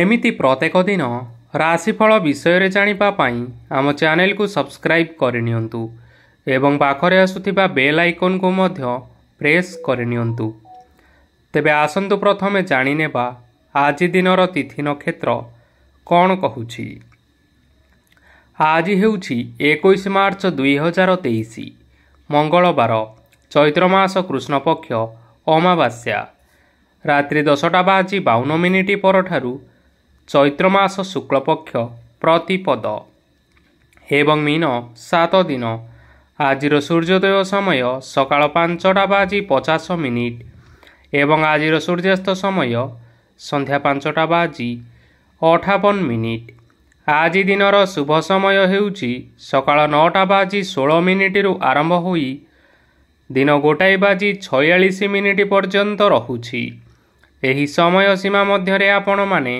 ଏମିତି ପ୍ରତ୍ୟେକ ଦିନ ରାଶିଫଳ ବିଷୟରେ ଜାଣିବା ପାଇଁ ଆମ ଚ୍ୟାନେଲକୁ ସବସ୍କ୍ରାଇବ୍ କରିନିଅନ୍ତୁ ଏବଂ ପାଖରେ ଆସୁଥିବା ବେଲ୍ ଆଇକନ୍କୁ ମଧ୍ୟ ପ୍ରେସ୍ କରିନିଅନ୍ତୁ ତେବେ ଆସନ୍ତୁ ପ୍ରଥମେ ଜାଣିନେବା ଆଜି ଦିନର ତିଥି ନକ୍ଷତ୍ର କ'ଣ କହୁଛି ଆଜି ହେଉଛି ଏକୋଇଶ ମାର୍ଚ୍ଚ ଦୁଇହଜାର ତେଇଶ ମଙ୍ଗଳବାର ଚୈତ୍ର ମାସ କୃଷ୍ଣପକ୍ଷ ଅମାବାସ୍ୟା ରାତ୍ରି ଦଶଟା ବାଜି ବାଉନ ମିନିଟ୍ ପରଠାରୁ ଚୈତ୍ର ମାସ ଶୁକ୍ଳପକ୍ଷ ପ୍ରତିପଦ ଏବଂ ମିନ ସାତ ଦିନ ଆଜିର ସୂର୍ଯ୍ୟୋଦୟ ସମୟ ସକାଳ ପାଞ୍ଚଟା ବାଜି ପଚାଶ ମିନିଟ୍ ଏବଂ ଆଜିର ସୂର୍ଯ୍ୟାସ୍ତ ସମୟ ସନ୍ଧ୍ୟା ପାଞ୍ଚଟା ବାଜି ଅଠାବନ ମିନିଟ୍ ଆଜି ଦିନର ଶୁଭ ସମୟ ହେଉଛି ସକାଳ ନଅଟା ବାଜି ଷୋହଳ ମିନିଟ୍ରୁ ଆରମ୍ଭ ହୋଇ ଦିନ ଗୋଟାଏ ବାଜି ଛୟାଳିଶ ମିନିଟ୍ ପର୍ଯ୍ୟନ୍ତ ରହୁଛି ଏହି ସମୟ ସୀମା ମଧ୍ୟରେ ଆପଣମାନେ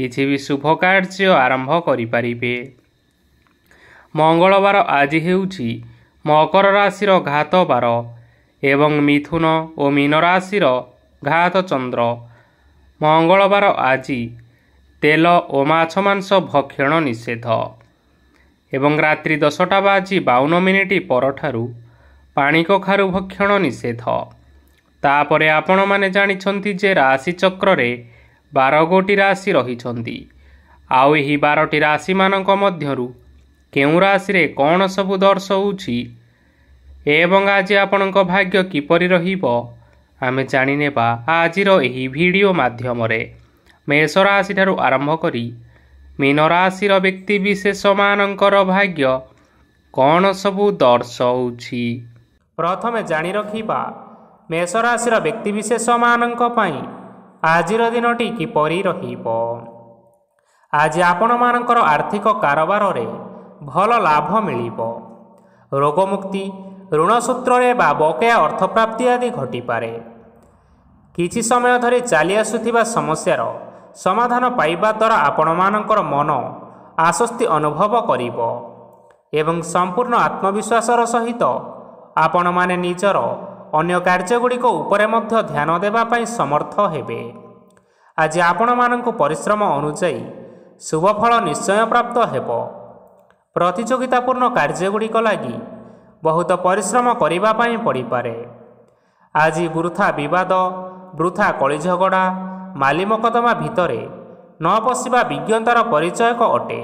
କିଛି ବି ଶୁଭ କାର୍ଯ୍ୟ ଆରମ୍ଭ କରିପାରିବେ ମଙ୍ଗଳବାର ଆଜି ହେଉଛି ମକର ରାଶିର ଘାତ ବାର ଏବଂ ମିଥୁନ ଓ ମୀନ ରାଶିର ଘାତ ଚନ୍ଦ୍ର ମଙ୍ଗଳବାର ଆଜି ତେଲ ଓ ମାଛ ମାଂସ ଭକ୍ଷଣ ନିଷେଧ ଏବଂ ରାତ୍ରି ଦଶଟା ବାଜି ବାଉନ ମିନିଟ୍ ପରଠାରୁ ପାଣିକଖାରୁ ଭକ୍ଷଣ ନିଷେଧ ତାପରେ ଆପଣମାନେ ଜାଣିଛନ୍ତି ଯେ ରାଶିଚକ୍ରରେ ବାରଗୋଟି ରାଶି ରହିଛନ୍ତି ଆଉ ଏହି ବାରଟି ରାଶିମାନଙ୍କ ମଧ୍ୟରୁ କେଉଁ ରାଶିରେ କ'ଣ ସବୁ ଦର୍ଶଉଛି ଏବଂ ଆଜି ଆପଣଙ୍କ ଭାଗ୍ୟ କିପରି ରହିବ ଆମେ ଜାଣିନେବା ଆଜିର ଏହି ଭିଡ଼ିଓ ମାଧ୍ୟମରେ ମେଷ ରାଶିଠାରୁ ଆରମ୍ଭ କରି ମୀନ ରାଶିର ବ୍ୟକ୍ତିବିଶେଷମାନଙ୍କର ଭାଗ୍ୟ କ'ଣ ସବୁ ଦର୍ଶଉଛି ପ୍ରଥମେ ଜାଣି ରଖିବା ମେଷ ରାଶିର ବ୍ୟକ୍ତିବିଶେଷମାନଙ୍କ ପାଇଁ ଆଜିର ଦିନଟି କିପରି ରହିବ ଆଜି ଆପଣମାନଙ୍କର ଆର୍ଥିକ କାରବାରରେ ଭଲ ଲାଭ ମିଳିବ ରୋଗମୁକ୍ତି ଋଣସୂତ୍ରରେ ବା ବକେୟା ଅର୍ଥପ୍ରାପ୍ତି ଆଦି ଘଟିପାରେ କିଛି ସମୟ ଧରି ଚାଲିଆସୁଥିବା ସମସ୍ୟାର ସମାଧାନ ପାଇବା ଦ୍ୱାରା ଆପଣମାନଙ୍କର ମନ ଆଶ୍ୱସ୍ତି ଅନୁଭବ କରିବ ଏବଂ ସମ୍ପୂର୍ଣ୍ଣ ଆତ୍ମବିଶ୍ୱାସର ସହିତ ଆପଣମାନେ ନିଜର ଅନ୍ୟ କାର୍ଯ୍ୟଗୁଡ଼ିକ ଉପରେ ମଧ୍ୟ ଧ୍ୟାନ ଦେବା ପାଇଁ ସମର୍ଥ ହେବେ ଆଜି ଆପଣମାନଙ୍କୁ ପରିଶ୍ରମ ଅନୁଯାୟୀ ଶୁଭଫଳ ନିଶ୍ଚୟ ପ୍ରାପ୍ତ ହେବ ପ୍ରତିଯୋଗିତାପୂର୍ଣ୍ଣ କାର୍ଯ୍ୟଗୁଡ଼ିକ ଲାଗି ବହୁତ ପରିଶ୍ରମ କରିବା ପାଇଁ ପଡ଼ିପାରେ ଆଜି ବୃଥା ବିବାଦ ବୃଥା କଳିଝଗଡ଼ା ମାଲିମକଦ୍ଦମା ଭିତରେ ନ ପଶିବା ବିଜ୍ଞତାର ପରିଚୟକ ଅଟେ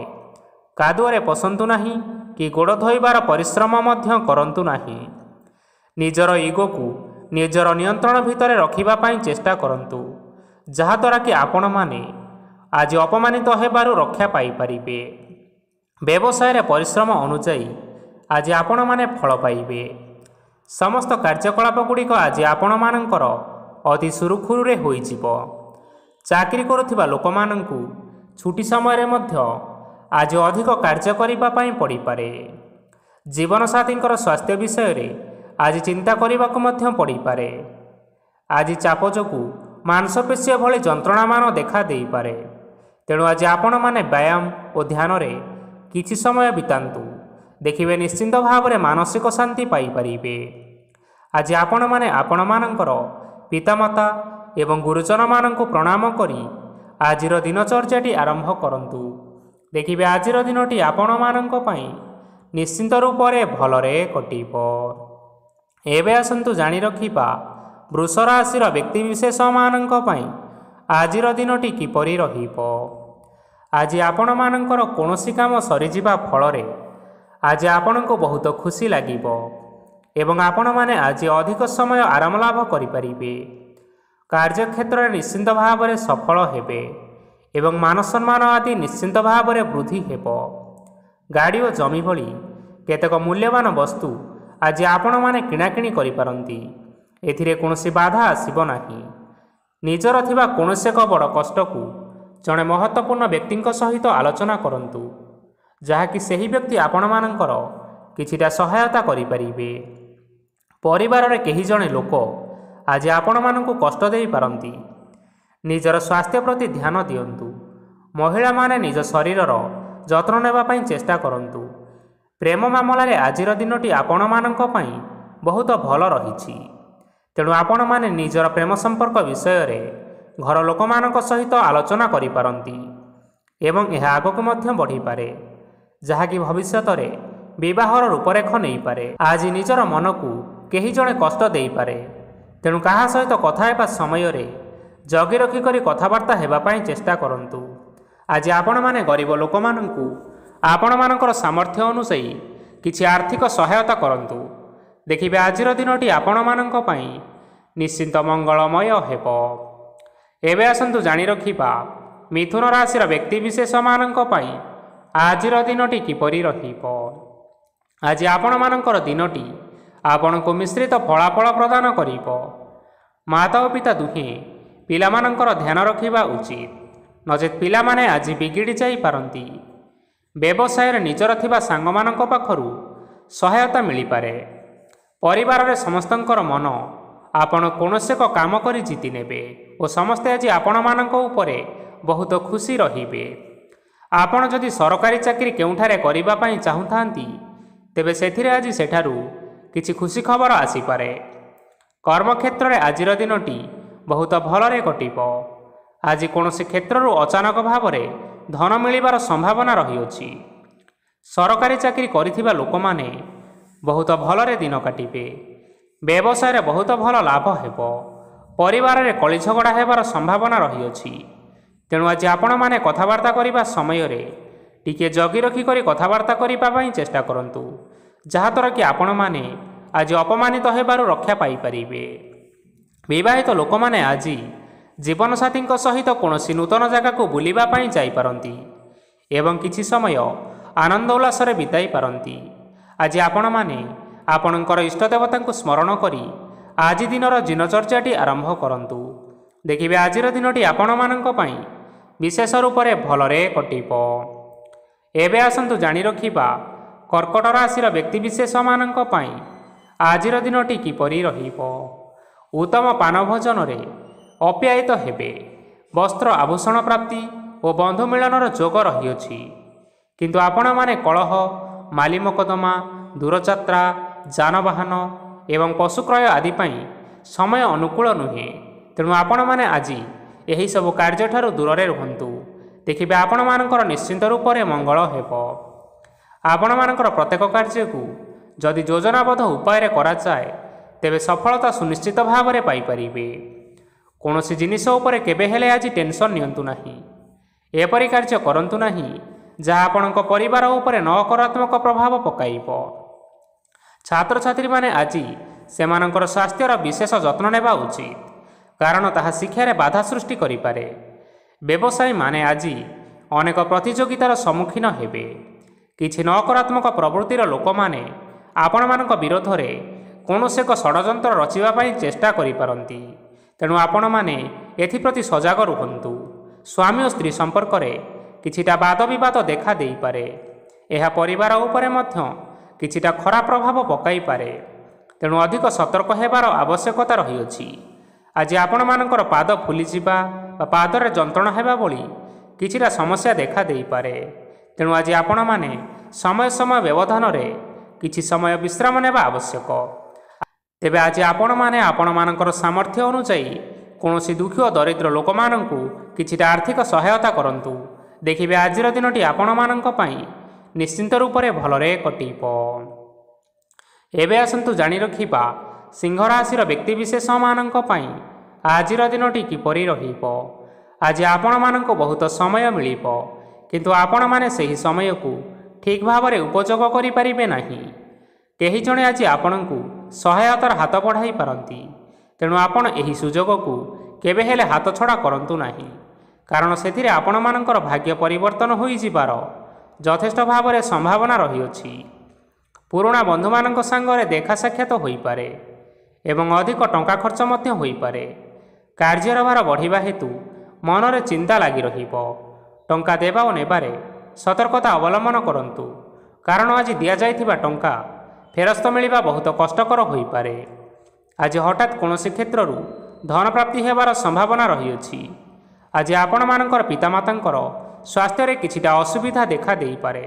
କାଦୁଅରେ ପଶନ୍ତୁ ନାହିଁ କି ଗୋଡ଼ ଧୋଇବାର ପରିଶ୍ରମ ମଧ୍ୟ କରନ୍ତୁ ନାହିଁ ନିଜର ଇଗୋକୁ ନିଜର ନିୟନ୍ତ୍ରଣ ଭିତରେ ରଖିବା ପାଇଁ ଚେଷ୍ଟା କରନ୍ତୁ ଯାହାଦ୍ୱାରା କି ଆପଣମାନେ ଆଜି ଅପମାନିତ ହେବାରୁ ରକ୍ଷା ପାଇପାରିବେ ବ୍ୟବସାୟରେ ପରିଶ୍ରମ ଅନୁଯାୟୀ ଆଜି ଆପଣମାନେ ଫଳ ପାଇବେ ସମସ୍ତ କାର୍ଯ୍ୟକଳାପଗୁଡ଼ିକ ଆଜି ଆପଣମାନଙ୍କର ଅତି ସୁରୁଖୁରୁରେ ହୋଇଯିବ ଚାକିରି କରୁଥିବା ଲୋକମାନଙ୍କୁ ଛୁଟି ସମୟରେ ମଧ୍ୟ ଆଜି ଅଧିକ କାର୍ଯ୍ୟ କରିବା ପାଇଁ ପଡ଼ିପାରେ ଜୀବନସାଥୀଙ୍କର ସ୍ୱାସ୍ଥ୍ୟ ବିଷୟରେ ଆଜି ଚିନ୍ତା କରିବାକୁ ମଧ୍ୟ ପଡ଼ିପାରେ ଆଜି ଚାପ ଯୋଗୁଁ ମାଂସପେଶୀ ଭଳି ଯନ୍ତ୍ରଣାମାନ ଦେଖାଦେଇପାରେ ତେଣୁ ଆଜି ଆପଣମାନେ ବ୍ୟାୟାମ ଓ ଧ୍ୟାନରେ କିଛି ସମୟ ବିତାନ୍ତୁ ଦେଖିବେ ନିଶ୍ଚିନ୍ତ ଭାବରେ ମାନସିକ ଶାନ୍ତି ପାଇପାରିବେ ଆଜି ଆପଣମାନେ ଆପଣମାନଙ୍କର ପିତାମାତା ଏବଂ ଗୁରୁଜନମାନଙ୍କୁ ପ୍ରଣାମ କରି ଆଜିର ଦିନଚର୍ଯ୍ୟାଟି ଆରମ୍ଭ କରନ୍ତୁ ଦେଖିବେ ଆଜିର ଦିନଟି ଆପଣମାନଙ୍କ ପାଇଁ ନିଶ୍ଚିନ୍ତ ରୂପରେ ଭଲରେ କଟିବ ଏବେ ଆସନ୍ତୁ ଜାଣି ରଖିବା ବୃଷ ରାଶିର ବ୍ୟକ୍ତିବିଶେଷମାନଙ୍କ ପାଇଁ ଆଜିର ଦିନଟି କିପରି ରହିବ ଆଜି ଆପଣମାନଙ୍କର କୌଣସି କାମ ସରିଯିବା ଫଳରେ ଆଜି ଆପଣଙ୍କୁ ବହୁତ ଖୁସି ଲାଗିବ ଏବଂ ଆପଣମାନେ ଆଜି ଅଧିକ ସମୟ ଆରାମ ଲାଭ କରିପାରିବେ କାର୍ଯ୍ୟକ୍ଷେତ୍ରରେ ନିଶ୍ଚିନ୍ତ ଭାବରେ ସଫଳ ହେବେ ଏବଂ ମାନସମ୍ମାନ ଆଦି ନିଶ୍ଚିନ୍ତ ଭାବରେ ବୃଦ୍ଧି ହେବ ଗାଡ଼ି ଓ ଜମି ଭଳି କେତେକ ମୂଲ୍ୟବାନ ବସ୍ତୁ ଆଜି ଆପଣମାନେ କିଣାକିଣି କରିପାରନ୍ତି ଏଥିରେ କୌଣସି ବାଧା ଆସିବ ନାହିଁ ନିଜର ଥିବା କୌଣସି ଏକ ବଡ଼ କଷ୍ଟକୁ ଜଣେ ମହତ୍ତ୍ୱପୂର୍ଣ୍ଣ ବ୍ୟକ୍ତିଙ୍କ ସହିତ ଆଲୋଚନା କରନ୍ତୁ ଯାହାକି ସେହି ବ୍ୟକ୍ତି ଆପଣମାନଙ୍କର କିଛିଟା ସହାୟତା କରିପାରିବେ ପରିବାରରେ କେହି ଜଣେ ଲୋକ ଆଜି ଆପଣମାନଙ୍କୁ କଷ୍ଟ ଦେଇପାରନ୍ତି ନିଜର ସ୍ୱାସ୍ଥ୍ୟ ପ୍ରତି ଧ୍ୟାନ ଦିଅନ୍ତୁ ମହିଳାମାନେ ନିଜ ଶରୀରର ଯତ୍ନ ନେବା ପାଇଁ ଚେଷ୍ଟା କରନ୍ତୁ ପ୍ରେମ ମାମଲାରେ ଆଜିର ଦିନଟି ଆପଣମାନଙ୍କ ପାଇଁ ବହୁତ ଭଲ ରହିଛି ତେଣୁ ଆପଣମାନେ ନିଜର ପ୍ରେମ ସମ୍ପର୍କ ବିଷୟରେ ଘର ଲୋକମାନଙ୍କ ସହିତ ଆଲୋଚନା କରିପାରନ୍ତି ଏବଂ ଏହା ଆଗକୁ ମଧ୍ୟ ବଢ଼ିପାରେ ଯାହାକି ଭବିଷ୍ୟତରେ ବିବାହର ରୂପରେଖ ନେଇପାରେ ଆଜି ନିଜର ମନକୁ କେହି ଜଣେ କଷ୍ଟ ଦେଇପାରେ ତେଣୁ କାହା ସହିତ କଥା ହେବା ସମୟରେ ଜଗି ରଖିକରି କଥାବାର୍ତ୍ତା ହେବା ପାଇଁ ଚେଷ୍ଟା କରନ୍ତୁ ଆଜି ଆପଣମାନେ ଗରିବ ଲୋକମାନଙ୍କୁ ଆପଣମାନଙ୍କର ସାମର୍ଥ୍ୟ ଅନୁଯାୟୀ କିଛି ଆର୍ଥିକ ସହାୟତା କରନ୍ତୁ ଦେଖିବେ ଆଜିର ଦିନଟି ଆପଣମାନଙ୍କ ପାଇଁ ନିଶ୍ଚିନ୍ତ ମଙ୍ଗଳମୟ ହେବ ଏବେ ଆସନ୍ତୁ ଜାଣି ରଖିବା ମିଥୁନ ରାଶିର ବ୍ୟକ୍ତିବିଶେଷମାନଙ୍କ ପାଇଁ ଆଜିର ଦିନଟି କିପରି ରହିବ ଆଜି ଆପଣମାନଙ୍କର ଦିନଟି ଆପଣଙ୍କୁ ମିଶ୍ରିତ ଫଳାଫଳ ପ୍ରଦାନ କରିବ ମାତା ଓ ପିତା ଦୁହେଁ ପିଲାମାନଙ୍କର ଧ୍ୟାନ ରଖିବା ଉଚିତ ନଚେତ୍ ପିଲାମାନେ ଆଜି ବିଗିଡ଼ି ଯାଇପାରନ୍ତି ବ୍ୟବସାୟରେ ନିଜର ଥିବା ସାଙ୍ଗମାନଙ୍କ ପାଖରୁ ସହାୟତା ମିଳିପାରେ ପରିବାରରେ ସମସ୍ତଙ୍କର ମନ ଆପଣ କୌଣସି ଏକ କାମ କରି ଜିତି ନେବେ ଓ ସମସ୍ତେ ଆଜି ଆପଣମାନଙ୍କ ଉପରେ ବହୁତ ଖୁସି ରହିବେ ଆପଣ ଯଦି ସରକାରୀ ଚାକିରି କେଉଁଠାରେ କରିବା ପାଇଁ ଚାହୁଁଥାନ୍ତି ତେବେ ସେଥିରେ ଆଜି ସେଠାରୁ କିଛି ଖୁସି ଖବର ଆସିପାରେ କର୍ମକ୍ଷେତ୍ରରେ ଆଜିର ଦିନଟି ବହୁତ ଭଲରେ କଟିବ ଆଜି କୌଣସି କ୍ଷେତ୍ରରୁ ଅଚାନକ ଭାବରେ ଧନ ମିଳିବାର ସମ୍ଭାବନା ରହିଅଛି ସରକାରୀ ଚାକିରି କରିଥିବା ଲୋକମାନେ ବହୁତ ଭଲରେ ଦିନ କାଟିବେ ବ୍ୟବସାୟରେ ବହୁତ ଭଲ ଲାଭ ହେବ ପରିବାରରେ କଳି ଝଗଡ଼ା ହେବାର ସମ୍ଭାବନା ରହିଅଛି ତେଣୁ ଆଜି ଆପଣମାନେ କଥାବାର୍ତ୍ତା କରିବା ସମୟରେ ଟିକିଏ ଜଗି ରଖିକରି କଥାବାର୍ତ୍ତା କରିବା ପାଇଁ ଚେଷ୍ଟା କରନ୍ତୁ ଯାହାଦ୍ୱାରା କି ଆପଣମାନେ ଆଜି ଅପମାନିତ ହେବାରୁ ରକ୍ଷା ପାଇପାରିବେ ବିବାହିତ ଲୋକମାନେ ଆଜି ଜୀବନସାଥୀଙ୍କ ସହିତ କୌଣସି ନୂତନ ଜାଗାକୁ ବୁଲିବା ପାଇଁ ଯାଇପାରନ୍ତି ଏବଂ କିଛି ସମୟ ଆନନ୍ଦ ଉଲ୍ଲାସରେ ବିତାଇ ପାରନ୍ତି ଆଜି ଆପଣମାନେ ଆପଣଙ୍କର ଇଷ୍ଟ ଦେବତାଙ୍କୁ ସ୍ମରଣ କରି ଆଜି ଦିନର ଦିନଚର୍ଯ୍ୟାଟି ଆରମ୍ଭ କରନ୍ତୁ ଦେଖିବେ ଆଜିର ଦିନଟି ଆପଣମାନଙ୍କ ପାଇଁ ବିଶେଷ ରୂପରେ ଭଲରେ କଟିବ ଏବେ ଆସନ୍ତୁ ଜାଣି ରଖିବା କର୍କଟ ରାଶିର ବ୍ୟକ୍ତିବିଶେଷମାନଙ୍କ ପାଇଁ ଆଜିର ଦିନଟି କିପରି ରହିବ ଉତ୍ତମ ପାନ ଭୋଜନରେ ଅପ୍ୟାୟିତ ହେବେ ବସ୍ତ୍ର ଆଭୂଷଣ ପ୍ରାପ୍ତି ଓ ବନ୍ଧୁ ମିଳନର ଯୋଗ ରହିଅଛି କିନ୍ତୁ ଆପଣମାନେ କଳହ ମାଲିମକଦ୍ଦମା ଦୂରଯାତ୍ରା ଯାନବାହନ ଏବଂ ପଶୁକ୍ରୟ ଆଦି ପାଇଁ ସମୟ ଅନୁକୂଳ ନୁହେଁ ତେଣୁ ଆପଣମାନେ ଆଜି ଏହିସବୁ କାର୍ଯ୍ୟଠାରୁ ଦୂରରେ ରୁହନ୍ତୁ ଦେଖିବେ ଆପଣମାନଙ୍କର ନିଶ୍ଚିନ୍ତ ରୂପରେ ମଙ୍ଗଳ ହେବ ଆପଣମାନଙ୍କର ପ୍ରତ୍ୟେକ କାର୍ଯ୍ୟକୁ ଯଦି ଯୋଜନାବଦ୍ଧ ଉପାୟରେ କରାଯାଏ ତେବେ ସଫଳତା ସୁନିଶ୍ଚିତ ଭାବରେ ପାଇପାରିବେ କୌଣସି ଜିନିଷ ଉପରେ କେବେ ହେଲେ ଆଜି ଟେନସନ୍ ନିଅନ୍ତୁ ନାହିଁ ଏପରି କାର୍ଯ୍ୟ କରନ୍ତୁ ନାହିଁ ଯାହା ଆପଣଙ୍କ ପରିବାର ଉପରେ ନକାରାତ୍ମକ ପ୍ରଭାବ ପକାଇବ ଛାତ୍ରଛାତ୍ରୀମାନେ ଆଜି ସେମାନଙ୍କର ସ୍ୱାସ୍ଥ୍ୟର ବିଶେଷ ଯତ୍ନ ନେବା ଉଚିତ କାରଣ ତାହା ଶିକ୍ଷାରେ ବାଧା ସୃଷ୍ଟି କରିପାରେ ବ୍ୟବସାୟୀମାନେ ଆଜି ଅନେକ ପ୍ରତିଯୋଗିତାର ସମ୍ମୁଖୀନ ହେବେ କିଛି ନକାରାତ୍ମକ ପ୍ରବୃତ୍ତିର ଲୋକମାନେ ଆପଣମାନଙ୍କ ବିରୋଧରେ କୌଣସି ଏକ ଷଡ଼ଯନ୍ତ୍ର ରଚିବା ପାଇଁ ଚେଷ୍ଟା କରିପାରନ୍ତି ତେଣୁ ଆପଣମାନେ ଏଥିପ୍ରତି ସଜାଗ ରୁହନ୍ତୁ ସ୍ୱାମୀ ଓ ସ୍ତ୍ରୀ ସମ୍ପର୍କରେ କିଛିଟା ବାଦବିବାଦ ଦେଖା ଦେଇପାରେ ଏହା ପରିବାର ଉପରେ ମଧ୍ୟ କିଛିଟା ଖରାପ ପ୍ରଭାବ ପକାଇପାରେ ତେଣୁ ଅଧିକ ସତର୍କ ହେବାର ଆବଶ୍ୟକତା ରହିଅଛି ଆଜି ଆପଣମାନଙ୍କର ପାଦ ଫୁଲିଯିବା ବା ପାଦରେ ଯନ୍ତ୍ରଣା ହେବା ଭଳି କିଛିଟା ସମସ୍ୟା ଦେଖା ଦେଇପାରେ ତେଣୁ ଆଜି ଆପଣମାନେ ସମୟ ସମୟ ବ୍ୟବଧାନରେ କିଛି ସମୟ ବିଶ୍ରାମ ନେବା ଆବଶ୍ୟକ ତେବେ ଆଜି ଆପଣମାନେ ଆପଣମାନଙ୍କର ସାମର୍ଥ୍ୟ ଅନୁଯାୟୀ କୌଣସି ଦୁଃଖୀ ଦରିଦ୍ର ଲୋକମାନଙ୍କୁ କିଛିଟା ଆର୍ଥିକ ସହାୟତା କରନ୍ତୁ ଦେଖିବେ ଆଜିର ଦିନଟି ଆପଣମାନଙ୍କ ପାଇଁ ନିଶ୍ଚିନ୍ତ ରୂପରେ ଭଲରେ କଟିବ ଏବେ ଆସନ୍ତୁ ଜାଣି ରଖିବା ସିଂହ ରାଶିର ବ୍ୟକ୍ତିବିଶେଷମାନଙ୍କ ପାଇଁ ଆଜିର ଦିନଟି କିପରି ରହିବ ଆଜି ଆପଣମାନଙ୍କୁ ବହୁତ ସମୟ ମିଳିବ କିନ୍ତୁ ଆପଣମାନେ ସେହି ସମୟକୁ ଠିକ୍ ଭାବରେ ଉପଯୋଗ କରିପାରିବେ ନାହିଁ କେହି ଜଣେ ଆଜି ଆପଣଙ୍କୁ ସହାୟତାର ହାତ ବଢ଼ାଇ ପାରନ୍ତି ତେଣୁ ଆପଣ ଏହି ସୁଯୋଗକୁ କେବେ ହେଲେ ହାତ ଛଡ଼ା କରନ୍ତୁ ନାହିଁ କାରଣ ସେଥିରେ ଆପଣମାନଙ୍କର ଭାଗ୍ୟ ପରିବର୍ତ୍ତନ ହୋଇଯିବାର ଯଥେଷ୍ଟ ଭାବରେ ସମ୍ଭାବନା ରହିଅଛି ପୁରୁଣା ବନ୍ଧୁମାନଙ୍କ ସାଙ୍ଗରେ ଦେଖା ସାକ୍ଷାତ ହୋଇପାରେ ଏବଂ ଅଧିକ ଟଙ୍କା ଖର୍ଚ୍ଚ ମଧ୍ୟ ହୋଇପାରେ କାର୍ଯ୍ୟର ଭାର ବଢ଼ିବା ହେତୁ ମନରେ ଚିନ୍ତା ଲାଗି ରହିବ ଟଙ୍କା ଦେବା ଓ ନେବାରେ ସତର୍କତା ଅବଲମ୍ବନ କରନ୍ତୁ କାରଣ ଆଜି ଦିଆଯାଇଥିବା ଟଙ୍କା ଫେରସ୍ତ ମିଳିବା ବହୁତ କଷ୍ଟକର ହୋଇପାରେ ଆଜି ହଠାତ୍ କୌଣସି କ୍ଷେତ୍ରରୁ ଧନ ପ୍ରାପ୍ତି ହେବାର ସମ୍ଭାବନା ରହିଅଛି ଆଜି ଆପଣମାନଙ୍କର ପିତାମାତାଙ୍କର ସ୍ୱାସ୍ଥ୍ୟରେ କିଛିଟା ଅସୁବିଧା ଦେଖାଦେଇପାରେ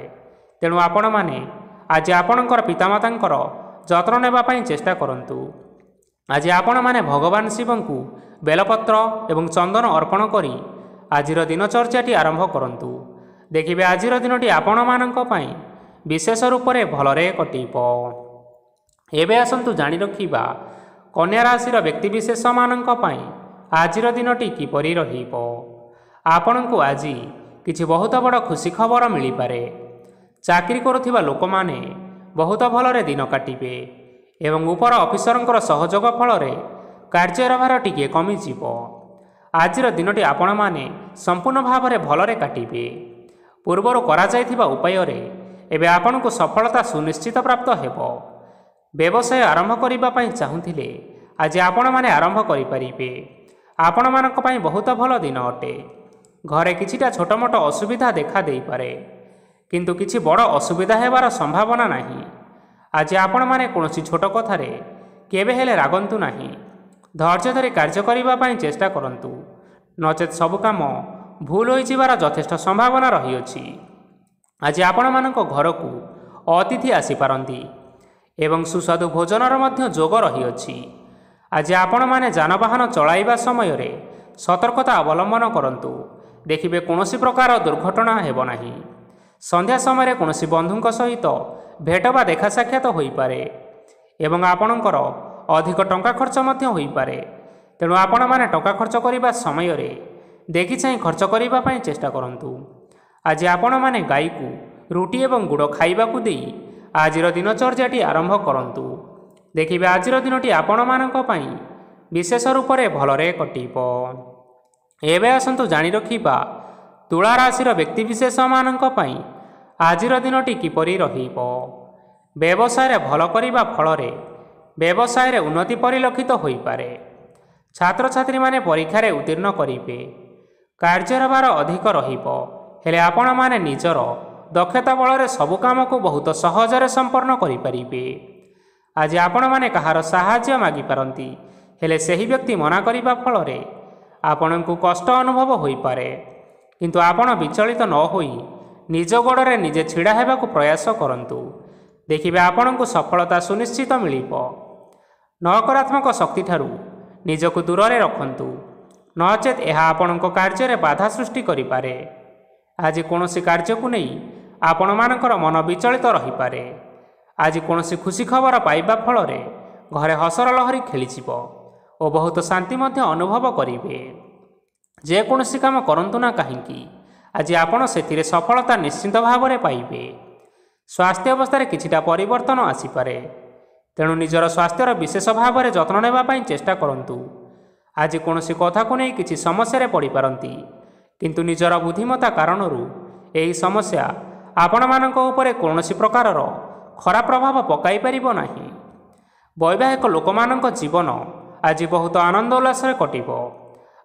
ତେଣୁ ଆପଣମାନେ ଆଜି ଆପଣଙ୍କର ପିତାମାତାଙ୍କର ଯତ୍ନ ନେବା ପାଇଁ ଚେଷ୍ଟା କରନ୍ତୁ ଆଜି ଆପଣମାନେ ଭଗବାନ ଶିବଙ୍କୁ ବେଲପତ୍ର ଏବଂ ଚନ୍ଦନ ଅର୍ପଣ କରି ଆଜିର ଦିନଚର୍ଯ୍ୟାଟି ଆରମ୍ଭ କରନ୍ତୁ ଦେଖିବେ ଆଜିର ଦିନଟି ଆପଣମାନଙ୍କ ପାଇଁ ବିଶେଷ ରୂପରେ ଭଲରେ କଟିବ ଏବେ ଆସନ୍ତୁ ଜାଣି ରଖିବା କନ୍ୟା ରାଶିର ବ୍ୟକ୍ତିବିଶେଷମାନଙ୍କ ପାଇଁ ଆଜିର ଦିନଟି କିପରି ରହିବ ଆପଣଙ୍କୁ ଆଜି କିଛି ବହୁତ ବଡ଼ ଖୁସି ଖବର ମିଳିପାରେ ଚାକିରି କରୁଥିବା ଲୋକମାନେ ବହୁତ ଭଲରେ ଦିନ କାଟିବେ ଏବଂ ଉପର ଅଫିସରଙ୍କର ସହଯୋଗ ଫଳରେ କାର୍ଯ୍ୟର ଭାର ଟିକିଏ କମିଯିବ ଆଜିର ଦିନଟି ଆପଣମାନେ ସମ୍ପୂର୍ଣ୍ଣ ଭାବରେ ଭଲରେ କାଟିବେ ପୂର୍ବରୁ କରାଯାଇଥିବା ଉପାୟରେ ଏବେ ଆପଣଙ୍କୁ ସଫଳତା ସୁନିଶ୍ଚିତ ପ୍ରାପ୍ତ ହେବ ବ୍ୟବସାୟ ଆରମ୍ଭ କରିବା ପାଇଁ ଚାହୁଁଥିଲେ ଆଜି ଆପଣମାନେ ଆରମ୍ଭ କରିପାରିବେ ଆପଣମାନଙ୍କ ପାଇଁ ବହୁତ ଭଲ ଦିନ ଅଟେ ଘରେ କିଛିଟା ଛୋଟମୋଟ ଅସୁବିଧା ଦେଖାଦେଇପାରେ କିନ୍ତୁ କିଛି ବଡ଼ ଅସୁବିଧା ହେବାର ସମ୍ଭାବନା ନାହିଁ ଆଜି ଆପଣମାନେ କୌଣସି ଛୋଟ କଥାରେ କେବେ ହେଲେ ରାଗନ୍ତୁ ନାହିଁ ଧୈର୍ଯ୍ୟ ଧରି କାର୍ଯ୍ୟ କରିବା ପାଇଁ ଚେଷ୍ଟା କରନ୍ତୁ ନଚେତ୍ ସବୁ କାମ ଭୁଲ ହୋଇଯିବାର ଯଥେଷ୍ଟ ସମ୍ଭାବନା ରହିଅଛି ଆଜି ଆପଣମାନଙ୍କ ଘରକୁ ଅତିଥି ଆସିପାରନ୍ତି ଏବଂ ସୁସ୍ୱାଦୁ ଭୋଜନର ମଧ୍ୟ ଯୋଗ ରହିଅଛି ଆଜି ଆପଣମାନେ ଯାନବାହନ ଚଳାଇବା ସମୟରେ ସତର୍କତା ଅବଲମ୍ବନ କରନ୍ତୁ ଦେଖିବେ କୌଣସି ପ୍ରକାର ଦୁର୍ଘଟଣା ହେବ ନାହିଁ ସନ୍ଧ୍ୟା ସମୟରେ କୌଣସି ବନ୍ଧୁଙ୍କ ସହିତ ଭେଟ ବା ଦେଖା ସାକ୍ଷାତ ହୋଇପାରେ ଏବଂ ଆପଣଙ୍କର ଅଧିକ ଟଙ୍କା ଖର୍ଚ୍ଚ ମଧ୍ୟ ହୋଇପାରେ ତେଣୁ ଆପଣମାନେ ଟଙ୍କା ଖର୍ଚ୍ଚ କରିବା ସମୟରେ ଦେଖି ଚାହିଁ ଖର୍ଚ୍ଚ କରିବା ପାଇଁ ଚେଷ୍ଟା କରନ୍ତୁ ଆଜି ଆପଣମାନେ ଗାଈକୁ ରୁଟି ଏବଂ ଗୁଡ଼ ଖାଇବାକୁ ଦେଇ ଆଜିର ଦିନଚର୍ଯ୍ୟାଟି ଆରମ୍ଭ କରନ୍ତୁ ଦେଖିବେ ଆଜିର ଦିନଟି ଆପଣମାନଙ୍କ ପାଇଁ ବିଶେଷ ରୂପରେ ଭଲରେ କଟିବ ଏବେ ଆସନ୍ତୁ ଜାଣି ରଖିବା ତୁଳା ରାଶିର ବ୍ୟକ୍ତିବିଶେଷମାନଙ୍କ ପାଇଁ ଆଜିର ଦିନଟି କିପରି ରହିବ ବ୍ୟବସାୟରେ ଭଲ କରିବା ଫଳରେ ବ୍ୟବସାୟରେ ଉନ୍ନତି ପରିଲକ୍ଷିତ ହୋଇପାରେ ଛାତ୍ରଛାତ୍ରୀମାନେ ପରୀକ୍ଷାରେ ଉତ୍ତୀର୍ଣ୍ଣ କରିବେ କାର୍ଯ୍ୟର ଭାର ଅଧିକ ରହିବ ହେଲେ ଆପଣମାନେ ନିଜର ଦକ୍ଷତା ବଳରେ ସବୁ କାମକୁ ବହୁତ ସହଜରେ ସମ୍ପନ୍ନ କରିପାରିବେ ଆଜି ଆପଣମାନେ କାହାର ସାହାଯ୍ୟ ମାଗିପାରନ୍ତି ହେଲେ ସେହି ବ୍ୟକ୍ତି ମନା କରିବା ଫଳରେ ଆପଣଙ୍କୁ କଷ୍ଟ ଅନୁଭବ ହୋଇପାରେ କିନ୍ତୁ ଆପଣ ବିଚଳିତ ନ ହୋଇ ନିଜ ଗୋଡ଼ରେ ନିଜେ ଛିଡ଼ା ହେବାକୁ ପ୍ରୟାସ କରନ୍ତୁ ଦେଖିବେ ଆପଣଙ୍କୁ ସଫଳତା ସୁନିଶ୍ଚିତ ମିଳିବ ନକାରାତ୍ମକ ଶକ୍ତିଠାରୁ ନିଜକୁ ଦୂରରେ ରଖନ୍ତୁ ନଚେତ ଏହା ଆପଣଙ୍କ କାର୍ଯ୍ୟରେ ବାଧା ସୃଷ୍ଟି କରିପାରେ ଆଜି କୌଣସି କାର୍ଯ୍ୟକୁ ନେଇ ଆପଣମାନଙ୍କର ମନ ବିଚଳିତ ରହିପାରେ ଆଜି କୌଣସି ଖୁସି ଖବର ପାଇବା ଫଳରେ ଘରେ ହସର ଲହରୀ ଖେଳିଯିବ ଓ ବହୁତ ଶାନ୍ତି ମଧ୍ୟ ଅନୁଭବ କରିବେ ଯେକୌଣସି କାମ କରନ୍ତୁ ନା କାହିଁକି ଆଜି ଆପଣ ସେଥିରେ ସଫଳତା ନିଶ୍ଚିନ୍ତ ଭାବରେ ପାଇବେ ସ୍ୱାସ୍ଥ୍ୟ ଅବସ୍ଥାରେ କିଛିଟା ପରିବର୍ତ୍ତନ ଆସିପାରେ ତେଣୁ ନିଜର ସ୍ୱାସ୍ଥ୍ୟର ବିଶେଷ ଭାବରେ ଯତ୍ନ ନେବା ପାଇଁ ଚେଷ୍ଟା କରନ୍ତୁ ଆଜି କୌଣସି କଥାକୁ ନେଇ କିଛି ସମସ୍ୟାରେ ପଡ଼ିପାରନ୍ତି କିନ୍ତୁ ନିଜର ବୁଦ୍ଧିମତା କାରଣରୁ ଏହି ସମସ୍ୟା ଆପଣମାନଙ୍କ ଉପରେ କୌଣସି ପ୍ରକାରର ଖରାପ ପ୍ରଭାବ ପକାଇପାରିବ ନାହିଁ ବୈବାହିକ ଲୋକମାନଙ୍କ ଜୀବନ ଆଜି ବହୁତ ଆନନ୍ଦ ଉଲ୍ଲାସରେ କଟିବ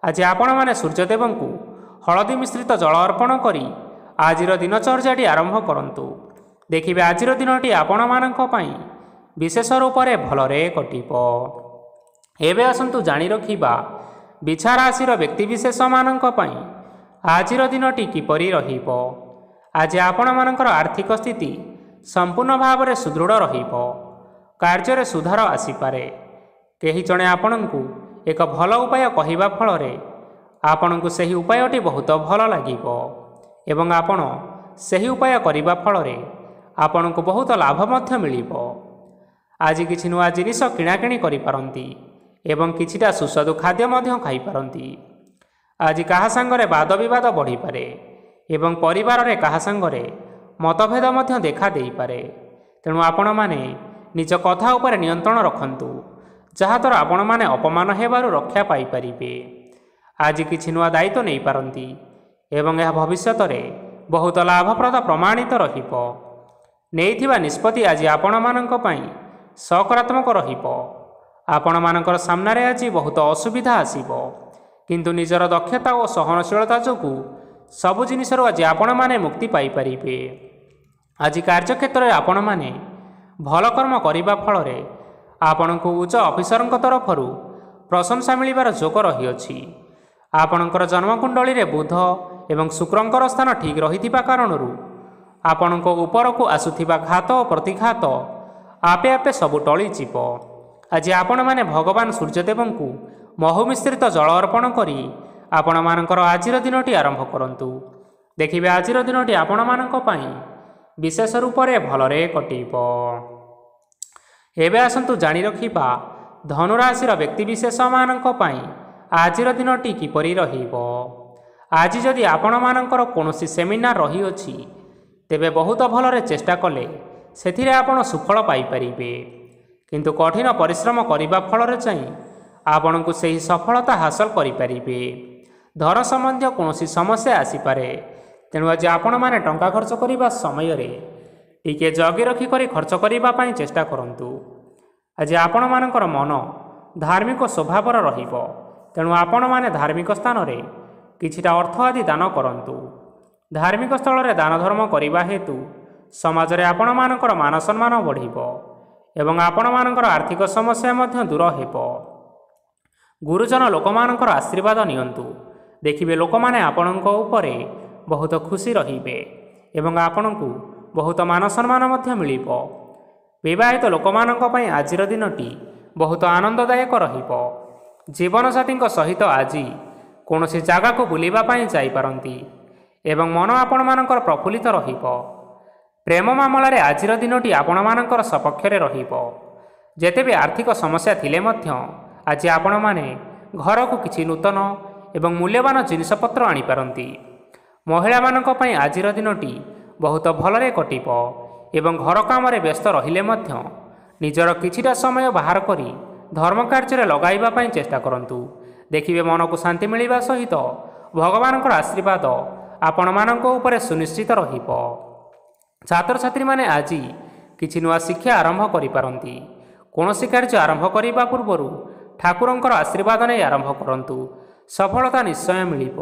ଆଜି ଆପଣମାନେ ସୂର୍ଯ୍ୟଦେବଙ୍କୁ ହଳଦୀ ମିଶ୍ରିତ ଜଳ ଅର୍ପଣ କରି ଆଜିର ଦିନଚର୍ଯ୍ୟାଟି ଆରମ୍ଭ କରନ୍ତୁ ଦେଖିବେ ଆଜିର ଦିନଟି ଆପଣମାନଙ୍କ ପାଇଁ ବିଶେଷ ରୂପରେ ଭଲରେ କଟିବ ଏବେ ଆସନ୍ତୁ ଜାଣି ରଖିବା ବିଛା ରାଶିର ବ୍ୟକ୍ତିବିଶେଷମାନଙ୍କ ପାଇଁ ଆଜିର ଦିନଟି କିପରି ରହିବ ଆଜି ଆପଣମାନଙ୍କର ଆର୍ଥିକ ସ୍ଥିତି ସମ୍ପୂର୍ଣ୍ଣ ଭାବରେ ସୁଦୃଢ଼ ରହିବ କାର୍ଯ୍ୟରେ ସୁଧାର ଆସିପାରେ କେହି ଜଣେ ଆପଣଙ୍କୁ ଏକ ଭଲ ଉପାୟ କହିବା ଫଳରେ ଆପଣଙ୍କୁ ସେହି ଉପାୟଟି ବହୁତ ଭଲ ଲାଗିବ ଏବଂ ଆପଣ ସେହି ଉପାୟ କରିବା ଫଳରେ ଆପଣଙ୍କୁ ବହୁତ ଲାଭ ମଧ୍ୟ ମିଳିବ ଆଜି କିଛି ନୂଆ ଜିନିଷ କିଣାକିଣି କରିପାରନ୍ତି ଏବଂ କିଛିଟା ସୁସ୍ୱାଦୁ ଖାଦ୍ୟ ମଧ୍ୟ ଖାଇପାରନ୍ତି ଆଜି କାହା ସାଙ୍ଗରେ ବାଦ ବିବାଦ ବଢ଼ିପାରେ ଏବଂ ପରିବାରରେ କାହା ସାଙ୍ଗରେ ମତଭେଦ ମଧ୍ୟ ଦେଖା ଦେଇପାରେ ତେଣୁ ଆପଣମାନେ ନିଜ କଥା ଉପରେ ନିୟନ୍ତ୍ରଣ ରଖନ୍ତୁ ଯାହାଦ୍ୱାରା ଆପଣମାନେ ଅପମାନ ହେବାରୁ ରକ୍ଷା ପାଇପାରିବେ ଆଜି କିଛି ନୂଆ ଦାୟିତ୍ୱ ନେଇପାରନ୍ତି ଏବଂ ଏହା ଭବିଷ୍ୟତରେ ବହୁତ ଲାଭପ୍ରଦ ପ୍ରମାଣିତ ରହିବ ନେଇଥିବା ନିଷ୍ପତ୍ତି ଆଜି ଆପଣମାନଙ୍କ ପାଇଁ ସକାରାତ୍ମକ ରହିବ ଆପଣମାନଙ୍କର ସାମ୍ନାରେ ଆଜି ବହୁତ ଅସୁବିଧା ଆସିବ କିନ୍ତୁ ନିଜର ଦକ୍ଷତା ଓ ସହନଶୀଳତା ଯୋଗୁଁ ସବୁ ଜିନିଷରୁ ଆଜି ଆପଣମାନେ ମୁକ୍ତି ପାଇପାରିବେ ଆଜି କାର୍ଯ୍ୟକ୍ଷେତ୍ରରେ ଆପଣମାନେ ଭଲ କର୍ମ କରିବା ଫଳରେ ଆପଣଙ୍କୁ ଉଚ୍ଚ ଅଫିସରଙ୍କ ତରଫରୁ ପ୍ରଶଂସା ମିଳିବାର ଯୋଗ ରହିଅଛି ଆପଣଙ୍କର ଜନ୍ମକୁଣ୍ଡଳୀରେ ବୁଧ ଏବଂ ଶୁକ୍ରଙ୍କର ସ୍ଥାନ ଠିକ୍ ରହିଥିବା କାରଣରୁ ଆପଣଙ୍କ ଉପରକୁ ଆସୁଥିବା ଘାତ ଓ ପ୍ରତିଘାତ ଆପେ ଆପେ ସବୁ ଟଳିଯିବ ଆଜି ଆପଣମାନେ ଭଗବାନ ସୂର୍ଯ୍ୟଦେବଙ୍କୁ ମହୁମିଶ୍ରିତ ଜଳ ଅର୍ପଣ କରି ଆପଣମାନଙ୍କର ଆଜିର ଦିନଟି ଆରମ୍ଭ କରନ୍ତୁ ଦେଖିବେ ଆଜିର ଦିନଟି ଆପଣମାନଙ୍କ ପାଇଁ ବିଶେଷ ରୂପରେ ଭଲରେ କଟିବ ଏବେ ଆସନ୍ତୁ ଜାଣି ରଖିବା ଧନୁରାଶିର ବ୍ୟକ୍ତିବିଶେଷମାନଙ୍କ ପାଇଁ ଆଜିର ଦିନଟି କିପରି ରହିବ ଆଜି ଯଦି ଆପଣମାନଙ୍କର କୌଣସି ସେମିନାର ରହିଅଛି ତେବେ ବହୁତ ଭଲରେ ଚେଷ୍ଟା କଲେ ସେଥିରେ ଆପଣ ସୁଫଳ ପାଇପାରିବେ କିନ୍ତୁ କଠିନ ପରିଶ୍ରମ କରିବା ଫଳରେ ଯାଇ ଆପଣଙ୍କୁ ସେହି ସଫଳତା ହାସଲ କରିପାରିବେ ଧର ସମ୍ବନ୍ଧୀୟ କୌଣସି ସମସ୍ୟା ଆସିପାରେ ତେଣୁ ଆଜି ଆପଣମାନେ ଟଙ୍କା ଖର୍ଚ୍ଚ କରିବା ସମୟରେ ଟିକିଏ ଜଗି ରଖିକରି ଖର୍ଚ୍ଚ କରିବା ପାଇଁ ଚେଷ୍ଟା କରନ୍ତୁ ଆଜି ଆପଣମାନଙ୍କର ମନ ଧାର୍ମିକ ସ୍ୱଭାବର ରହିବ ତେଣୁ ଆପଣମାନେ ଧାର୍ମିକ ସ୍ଥାନରେ କିଛିଟା ଅର୍ଥ ଆଦି ଦାନ କରନ୍ତୁ ଧାର୍ମିକ ସ୍ଥଳରେ ଦାନ ଧର୍ମ କରିବା ହେତୁ ସମାଜରେ ଆପଣମାନଙ୍କର ମାନ ସମ୍ମାନ ବଢ଼ିବ ଏବଂ ଆପଣମାନଙ୍କର ଆର୍ଥିକ ସମସ୍ୟା ମଧ୍ୟ ଦୂର ହେବ ଗୁରୁଜନ ଲୋକମାନଙ୍କର ଆଶୀର୍ବାଦ ନିଅନ୍ତୁ ଦେଖିବେ ଲୋକମାନେ ଆପଣଙ୍କ ଉପରେ ବହୁତ ଖୁସି ରହିବେ ଏବଂ ଆପଣଙ୍କୁ ବହୁତ ମାନସମ୍ମାନ ମଧ୍ୟ ମିଳିବ ବିବାହିତ ଲୋକମାନଙ୍କ ପାଇଁ ଆଜିର ଦିନଟି ବହୁତ ଆନନ୍ଦଦାୟକ ରହିବ ଜୀବନସାଥୀଙ୍କ ସହିତ ଆଜି କୌଣସି ଜାଗାକୁ ବୁଲିବା ପାଇଁ ଯାଇପାରନ୍ତି ଏବଂ ମନ ଆପଣମାନଙ୍କର ପ୍ରଫୁଲ୍ଲିତ ରହିବ ପ୍ରେମ ମାମଲାରେ ଆଜିର ଦିନଟି ଆପଣମାନଙ୍କର ସପକ୍ଷରେ ରହିବ ଯେତେବି ଆର୍ଥିକ ସମସ୍ୟା ଥିଲେ ମଧ୍ୟ ଆଜି ଆପଣମାନେ ଘରକୁ କିଛି ନୂତନ ଏବଂ ମୂଲ୍ୟବାନ ଜିନିଷପତ୍ର ଆଣିପାରନ୍ତି ମହିଳାମାନଙ୍କ ପାଇଁ ଆଜିର ଦିନଟି ବହୁତ ଭଲରେ କଟିବ ଏବଂ ଘର କାମରେ ବ୍ୟସ୍ତ ରହିଲେ ମଧ୍ୟ ନିଜର କିଛିଟା ସମୟ ବାହାର କରି ଧର୍ମ କାର୍ଯ୍ୟରେ ଲଗାଇବା ପାଇଁ ଚେଷ୍ଟା କରନ୍ତୁ ଦେଖିବେ ମନକୁ ଶାନ୍ତି ମିଳିବା ସହିତ ଭଗବାନଙ୍କର ଆଶୀର୍ବାଦ ଆପଣମାନଙ୍କ ଉପରେ ସୁନିଶ୍ଚିତ ରହିବ ଛାତ୍ରଛାତ୍ରୀମାନେ ଆଜି କିଛି ନୂଆ ଶିକ୍ଷା ଆରମ୍ଭ କରିପାରନ୍ତି କୌଣସି କାର୍ଯ୍ୟ ଆରମ୍ଭ କରିବା ପୂର୍ବରୁ ଠାକୁରଙ୍କର ଆଶୀର୍ବାଦ ନେଇ ଆରମ୍ଭ କରନ୍ତୁ ସଫଳତା ନିଶ୍ଚୟ ମିଳିବ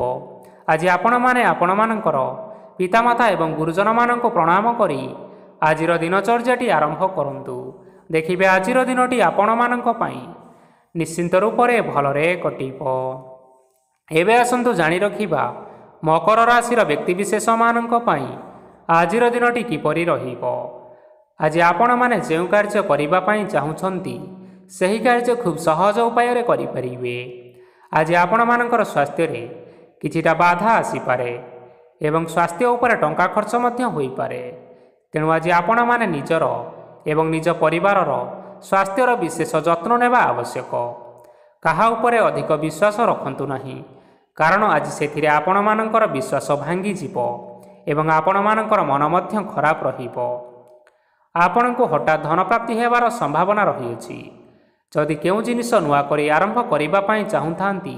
ଆଜି ଆପଣମାନେ ଆପଣମାନଙ୍କର ପିତାମାତା ଏବଂ ଗୁରୁଜନମାନଙ୍କୁ ପ୍ରଣାମ କରି ଆଜିର ଦିନଚର୍ଯ୍ୟାଟି ଆରମ୍ଭ କରନ୍ତୁ ଦେଖିବେ ଆଜିର ଦିନଟି ଆପଣମାନଙ୍କ ପାଇଁ ନିଶ୍ଚିନ୍ତ ରୂପରେ ଭଲରେ କଟିବ ଏବେ ଆସନ୍ତୁ ଜାଣି ରଖିବା ମକର ରାଶିର ବ୍ୟକ୍ତିବିଶେଷମାନଙ୍କ ପାଇଁ ଆଜିର ଦିନଟି କିପରି ରହିବ ଆଜି ଆପଣମାନେ ଯେଉଁ କାର୍ଯ୍ୟ କରିବା ପାଇଁ ଚାହୁଁଛନ୍ତି ସେହି କାର୍ଯ୍ୟ ଖୁବ୍ ସହଜ ଉପାୟରେ କରିପାରିବେ ଆଜି ଆପଣମାନଙ୍କର ସ୍ୱାସ୍ଥ୍ୟରେ କିଛିଟା ବାଧା ଆସିପାରେ ଏବଂ ସ୍ୱାସ୍ଥ୍ୟ ଉପରେ ଟଙ୍କା ଖର୍ଚ୍ଚ ମଧ୍ୟ ହୋଇପାରେ ତେଣୁ ଆଜି ଆପଣମାନେ ନିଜର ଏବଂ ନିଜ ପରିବାରର ସ୍ୱାସ୍ଥ୍ୟର ବିଶେଷ ଯତ୍ନ ନେବା ଆବଶ୍ୟକ କାହା ଉପରେ ଅଧିକ ବିଶ୍ୱାସ ରଖନ୍ତୁ ନାହିଁ କାରଣ ଆଜି ସେଥିରେ ଆପଣମାନଙ୍କର ବିଶ୍ୱାସ ଭାଙ୍ଗିଯିବ ଏବଂ ଆପଣମାନଙ୍କର ମନ ମଧ୍ୟ ଖରାପ ରହିବ ଆପଣଙ୍କୁ ହଠାତ୍ ଧନପ୍ରାପ୍ତି ହେବାର ସମ୍ଭାବନା ରହିଅଛି ଯଦି କେଉଁ ଜିନିଷ ନୂଆ କରି ଆରମ୍ଭ କରିବା ପାଇଁ ଚାହୁଁଥାନ୍ତି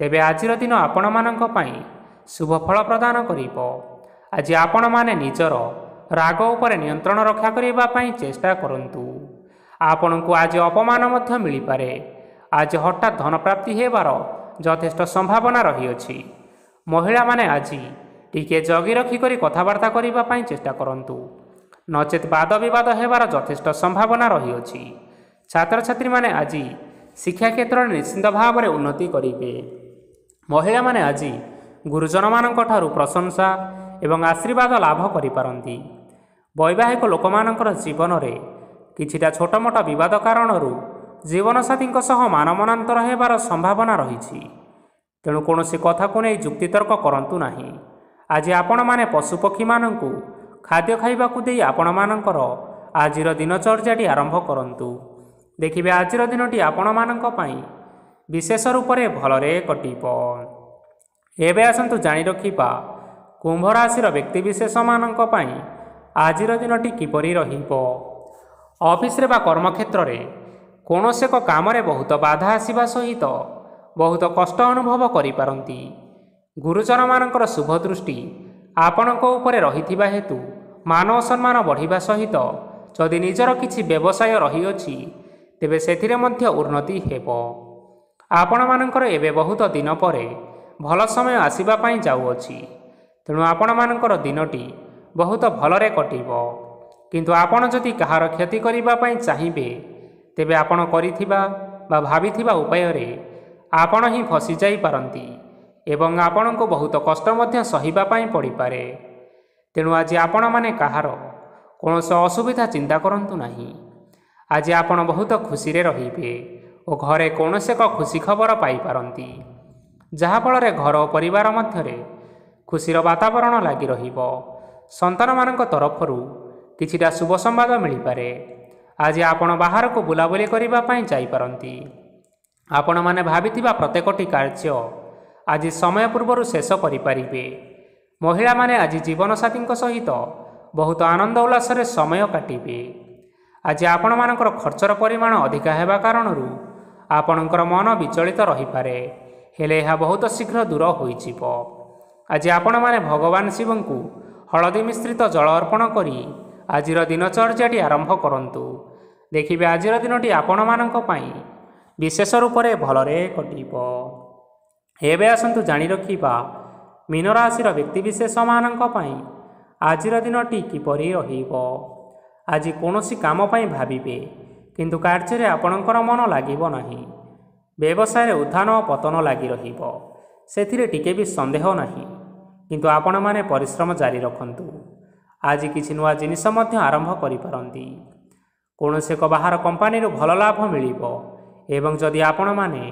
ତେବେ ଆଜିର ଦିନ ଆପଣମାନଙ୍କ ପାଇଁ ଶୁଭଫଳ ପ୍ରଦାନ କରିବ ଆଜି ଆପଣମାନେ ନିଜର ରାଗ ଉପରେ ନିୟନ୍ତ୍ରଣ ରକ୍ଷା କରିବା ପାଇଁ ଚେଷ୍ଟା କରନ୍ତୁ ଆପଣଙ୍କୁ ଆଜି ଅପମାନ ମଧ୍ୟ ମିଳିପାରେ ଆଜି ହଠାତ୍ ଧନପ୍ରାପ୍ତି ହେବାର ଯଥେଷ୍ଟ ସମ୍ଭାବନା ରହିଅଛି ମହିଳାମାନେ ଆଜି ଟିକିଏ ଜଗି ରଖିକରି କଥାବାର୍ତ୍ତା କରିବା ପାଇଁ ଚେଷ୍ଟା କରନ୍ତୁ ନଚେତ୍ ବାଦ ବିବାଦ ହେବାର ଯଥେଷ୍ଟ ସମ୍ଭାବନା ରହିଅଛି ଛାତ୍ରଛାତ୍ରୀମାନେ ଆଜି ଶିକ୍ଷା କ୍ଷେତ୍ରରେ ନିଶ୍ଚିନ୍ତ ଭାବରେ ଉନ୍ନତି କରିବେ ମହିଳାମାନେ ଆଜି ଗୁରୁଜନମାନଙ୍କ ଠାରୁ ପ୍ରଶଂସା ଏବଂ ଆଶୀର୍ବାଦ ଲାଭ କରିପାରନ୍ତି ବୈବାହିକ ଲୋକମାନଙ୍କର ଜୀବନରେ କିଛିଟା ଛୋଟମୋଟ ବିବାଦ କାରଣରୁ ଜୀବନସାଥୀଙ୍କ ସହ ମାନମନାନ୍ତର ହେବାର ସମ୍ଭାବନା ରହିଛି ତେଣୁ କୌଣସି କଥାକୁ ନେଇ ଯୁକ୍ତିତର୍କ କରନ୍ତୁ ନାହିଁ ଆଜି ଆପଣମାନେ ପଶୁପକ୍ଷୀମାନଙ୍କୁ ଖାଦ୍ୟ ଖାଇବାକୁ ଦେଇ ଆପଣମାନଙ୍କର ଆଜିର ଦିନଚର୍ଯ୍ୟାଟି ଆରମ୍ଭ କରନ୍ତୁ ଦେଖିବେ ଆଜିର ଦିନଟି ଆପଣମାନଙ୍କ ପାଇଁ ବିଶେଷ ରୂପରେ ଭଲରେ କଟିବ ଏବେ ଆସନ୍ତୁ ଜାଣି ରଖିବା କୁମ୍ଭ ରାଶିର ବ୍ୟକ୍ତିବିଶେଷମାନଙ୍କ ପାଇଁ ଆଜିର ଦିନଟି କିପରି ରହିବ ଅଫିସରେ ବା କର୍ମକ୍ଷେତ୍ରରେ କୌଣସି ଏକ କାମରେ ବହୁତ ବାଧା ଆସିବା ସହିତ ବହୁତ କଷ୍ଟ ଅନୁଭବ କରିପାରନ୍ତି ଗୁରୁଜନମାନଙ୍କର ଶୁଭ ଦୃଷ୍ଟି ଆପଣଙ୍କ ଉପରେ ରହିଥିବା ହେତୁ ମାନ ସମ୍ମାନ ବଢ଼ିବା ସହିତ ଯଦି ନିଜର କିଛି ବ୍ୟବସାୟ ରହିଅଛି ତେବେ ସେଥିରେ ମଧ୍ୟ ଉନ୍ନତି ହେବ ଆପଣମାନଙ୍କର ଏବେ ବହୁତ ଦିନ ପରେ ଭଲ ସମୟ ଆସିବା ପାଇଁ ଯାଉଅଛି ତେଣୁ ଆପଣମାନଙ୍କର ଦିନଟି ବହୁତ ଭଲରେ କଟିବ କିନ୍ତୁ ଆପଣ ଯଦି କାହାର କ୍ଷତି କରିବା ପାଇଁ ଚାହିଁବେ ତେବେ ଆପଣ କରିଥିବା ବା ଭାବିଥିବା ଉପାୟରେ ଆପଣ ହିଁ ଫସିଯାଇପାରନ୍ତି ଏବଂ ଆପଣଙ୍କୁ ବହୁତ କଷ୍ଟ ମଧ୍ୟ ସହିବା ପାଇଁ ପଡ଼ିପାରେ ତେଣୁ ଆଜି ଆପଣମାନେ କାହାର କୌଣସି ଅସୁବିଧା ଚିନ୍ତା କରନ୍ତୁ ନାହିଁ ଆଜି ଆପଣ ବହୁତ ଖୁସିରେ ରହିବେ ଓ ଘରେ କୌଣସି ଏକ ଖୁସି ଖବର ପାଇପାରନ୍ତି ଯାହାଫଳରେ ଘର ଓ ପରିବାର ମଧ୍ୟରେ ଖୁସିର ବାତାବରଣ ଲାଗି ରହିବ ସନ୍ତାନମାନଙ୍କ ତରଫରୁ କିଛିଟା ଶୁଭ ସମ୍ବାଦ ମିଳିପାରେ ଆଜି ଆପଣ ବାହାରକୁ ବୁଲାବୁଲି କରିବା ପାଇଁ ଯାଇପାରନ୍ତି ଆପଣମାନେ ଭାବିଥିବା ପ୍ରତ୍ୟେକଟି କାର୍ଯ୍ୟ ଆଜି ସମୟ ପୂର୍ବରୁ ଶେଷ କରିପାରିବେ ମହିଳାମାନେ ଆଜି ଜୀବନସାଥୀଙ୍କ ସହିତ ବହୁତ ଆନନ୍ଦ ଉଲ୍ଲାସରେ ସମୟ କାଟିବେ ଆଜି ଆପଣମାନଙ୍କର ଖର୍ଚ୍ଚର ପରିମାଣ ଅଧିକା ହେବା କାରଣରୁ ଆପଣଙ୍କର ମନ ବିଚଳିତ ରହିପାରେ ହେଲେ ଏହା ବହୁତ ଶୀଘ୍ର ଦୂର ହୋଇଯିବ ଆଜି ଆପଣମାନେ ଭଗବାନ ଶିବଙ୍କୁ ହଳଦୀ ମିଶ୍ରିତ ଜଳ ଅର୍ପଣ କରି ଆଜିର ଦିନଚର୍ଯ୍ୟାଟି ଆରମ୍ଭ କରନ୍ତୁ ଦେଖିବେ ଆଜିର ଦିନଟି ଆପଣମାନଙ୍କ ପାଇଁ ବିଶେଷ ରୂପରେ ଭଲରେ କଟିବ ଏବେ ଆସନ୍ତୁ ଜାଣି ରଖିବା ମୀନରାଶିର ବ୍ୟକ୍ତିବିଶେଷମାନଙ୍କ ପାଇଁ ଆଜିର ଦିନଟି କିପରି ରହିବ ଆଜି କୌଣସି କାମ ପାଇଁ ଭାବିବେ କିନ୍ତୁ କାର୍ଯ୍ୟରେ ଆପଣଙ୍କର ମନ ଲାଗିବ ନାହିଁ ବ୍ୟବସାୟରେ ଉତ୍ଥାନ ଓ ପତନ ଲାଗି ରହିବ ସେଥିରେ ଟିକେ ବି ସନ୍ଦେହ ନାହିଁ କିନ୍ତୁ ଆପଣମାନେ ପରିଶ୍ରମ ଜାରି ରଖନ୍ତୁ ଆଜି କିଛି ନୂଆ ଜିନିଷ ମଧ୍ୟ ଆରମ୍ଭ କରିପାରନ୍ତି କୌଣସି ଏକ ବାହାର କମ୍ପାନୀରୁ ଭଲ ଲାଭ ମିଳିବ ଏବଂ ଯଦି ଆପଣମାନେ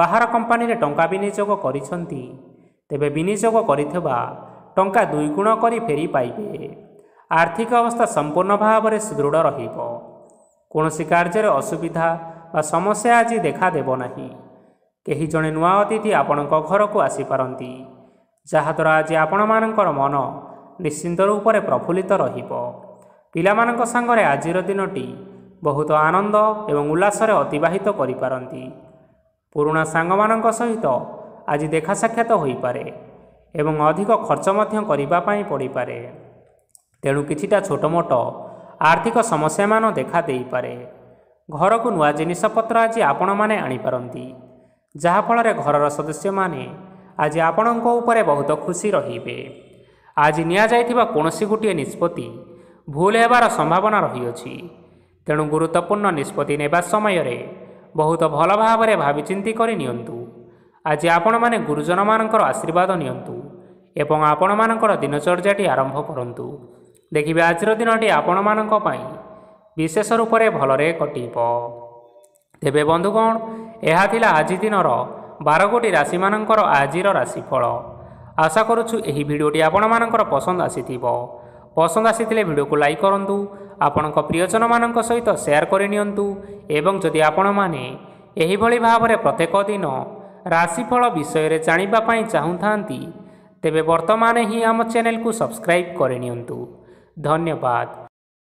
ବାହାର କମ୍ପାନୀରେ ଟଙ୍କା ବିନିଯୋଗ କରିଛନ୍ତି ତେବେ ବିନିଯୋଗ କରିଥିବା ଟଙ୍କା ଦୁଇଗୁଣ କରି ଫେରି ପାଇବେ ଆର୍ଥିକ ଅବସ୍ଥା ସମ୍ପୂର୍ଣ୍ଣ ଭାବରେ ସୁଦୃଢ଼ ରହିବ କୌଣସି କାର୍ଯ୍ୟରେ ଅସୁବିଧା ବା ସମସ୍ୟା ଆଜି ଦେଖାଦେବ ନାହିଁ କେହି ଜଣେ ନୂଆ ଅତିଥି ଆପଣଙ୍କ ଘରକୁ ଆସିପାରନ୍ତି ଯାହାଦ୍ୱାରା ଆଜି ଆପଣମାନଙ୍କର ମନ ନିଶ୍ଚିନ୍ତ ରୂପରେ ପ୍ରଫୁଲ୍ଲିତ ରହିବ ପିଲାମାନଙ୍କ ସାଙ୍ଗରେ ଆଜିର ଦିନଟି ବହୁତ ଆନନ୍ଦ ଏବଂ ଉଲ୍ଲାସରେ ଅତିବାହିତ କରିପାରନ୍ତି ପୁରୁଣା ସାଙ୍ଗମାନଙ୍କ ସହିତ ଆଜି ଦେଖା ସାକ୍ଷାତ ହୋଇପାରେ ଏବଂ ଅଧିକ ଖର୍ଚ୍ଚ ମଧ୍ୟ କରିବା ପାଇଁ ପଡ଼ିପାରେ ତେଣୁ କିଛିଟା ଛୋଟମୋଟ ଆର୍ଥିକ ସମସ୍ୟାମାନ ଦେଖା ଦେଇପାରେ ଘରକୁ ନୂଆ ଜିନିଷପତ୍ର ଆଜି ଆପଣମାନେ ଆଣିପାରନ୍ତି ଯାହାଫଳରେ ଘରର ସଦସ୍ୟମାନେ ଆଜି ଆପଣଙ୍କ ଉପରେ ବହୁତ ଖୁସି ରହିବେ ଆଜି ନିଆଯାଇଥିବା କୌଣସି ଗୋଟିଏ ନିଷ୍ପତ୍ତି ଭୁଲ ହେବାର ସମ୍ଭାବନା ରହିଅଛି ତେଣୁ ଗୁରୁତ୍ୱପୂର୍ଣ୍ଣ ନିଷ୍ପତ୍ତି ନେବା ସମୟରେ ବହୁତ ଭଲ ଭାବରେ ଭାବିଚିନ୍ତି କରି ନିଅନ୍ତୁ ଆଜି ଆପଣମାନେ ଗୁରୁଜନମାନଙ୍କର ଆଶୀର୍ବାଦ ନିଅନ୍ତୁ ଏବଂ ଆପଣମାନଙ୍କର ଦିନଚର୍ଯ୍ୟାଟି ଆରମ୍ଭ କରନ୍ତୁ ଦେଖିବେ ଆଜିର ଦିନଟି ଆପଣମାନଙ୍କ ପାଇଁ ବିଶେଷ ରୂପରେ ଭଲରେ କଟିବ ତେବେ ବନ୍ଧୁଗଣ ଏହା ଥିଲା ଆଜି ଦିନର ବାରଗୋଟି ରାଶିମାନଙ୍କର ଆଜିର ରାଶିଫଳ ଆଶା କରୁଛୁ ଏହି ଭିଡ଼ିଓଟି ଆପଣମାନଙ୍କର ପସନ୍ଦ ଆସିଥିବ ପସନ୍ଦ ଆସିଥିଲେ ଭିଡ଼ିଓକୁ ଲାଇକ୍ କରନ୍ତୁ ଆପଣଙ୍କ ପ୍ରିୟଜନମାନଙ୍କ ସହିତ ସେୟାର କରିନିଅନ୍ତୁ ଏବଂ ଯଦି ଆପଣମାନେ ଏହିଭଳି ଭାବରେ ପ୍ରତ୍ୟେକ ଦିନ ରାଶିଫଳ ବିଷୟରେ ଜାଣିବା ପାଇଁ ଚାହୁଁଥାନ୍ତି ତେବେ ବର୍ତ୍ତମାନ ହିଁ ଆମ ଚ୍ୟାନେଲକୁ ସବସ୍କ୍ରାଇବ୍ କରିନିଅନ୍ତୁ धन्यवाद